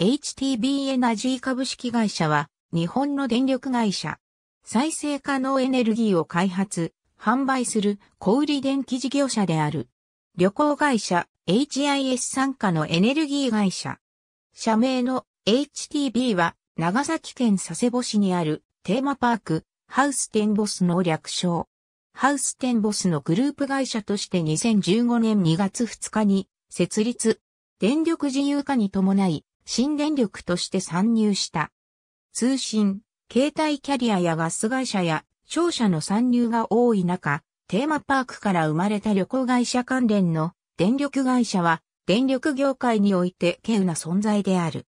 HTB エナジー株式会社は日本の電力会社。再生可能エネルギーを開発、販売する小売電気事業者である。旅行会社 HIS 参加のエネルギー会社。社名の HTB は長崎県佐世保市にあるテーマパークハウステンボスの略称。ハウステンボスのグループ会社として2015年2月2日に設立。電力自由化に伴い、新電力として参入した。通信、携帯キャリアやガス会社や商社の参入が多い中、テーマパークから生まれた旅行会社関連の電力会社は電力業界において稀有な存在である。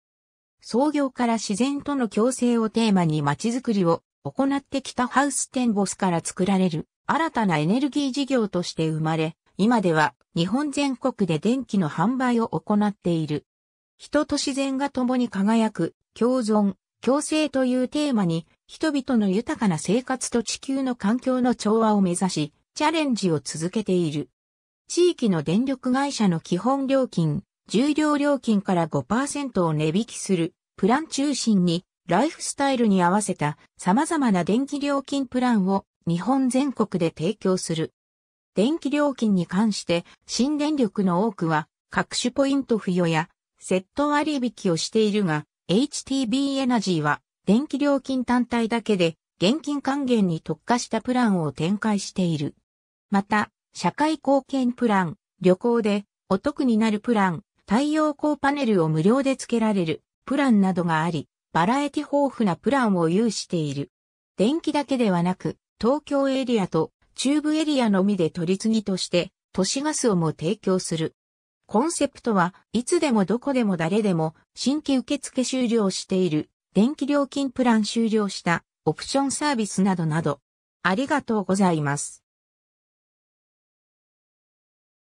創業から自然との共生をテーマに街づくりを行ってきたハウステンボスから作られる新たなエネルギー事業として生まれ、今では日本全国で電気の販売を行っている。人と自然が共に輝く、共存、共生というテーマに、人々の豊かな生活と地球の環境の調和を目指し、チャレンジを続けている。地域の電力会社の基本料金、重量料金から5%を値引きする、プラン中心に、ライフスタイルに合わせた様々な電気料金プランを日本全国で提供する。電気料金に関して、新電力の多くは、各種ポイント付与やセット割引をしているが、HTB エナジーは電気料金単体だけで現金還元に特化したプランを展開している。また、社会貢献プラン、旅行でお得になるプラン、太陽光パネルを無料で付けられるプランなどがあり、バラエティ豊富なプランを有している。電気だけではなく、東京エリアと中部エリアのみで取り次ぎとして、都市ガスをも提供する。コンセプトは、いつでもどこでも誰でも、新規受付終了している、電気料金プラン終了した、オプションサービスなどなど。ありがとうございます。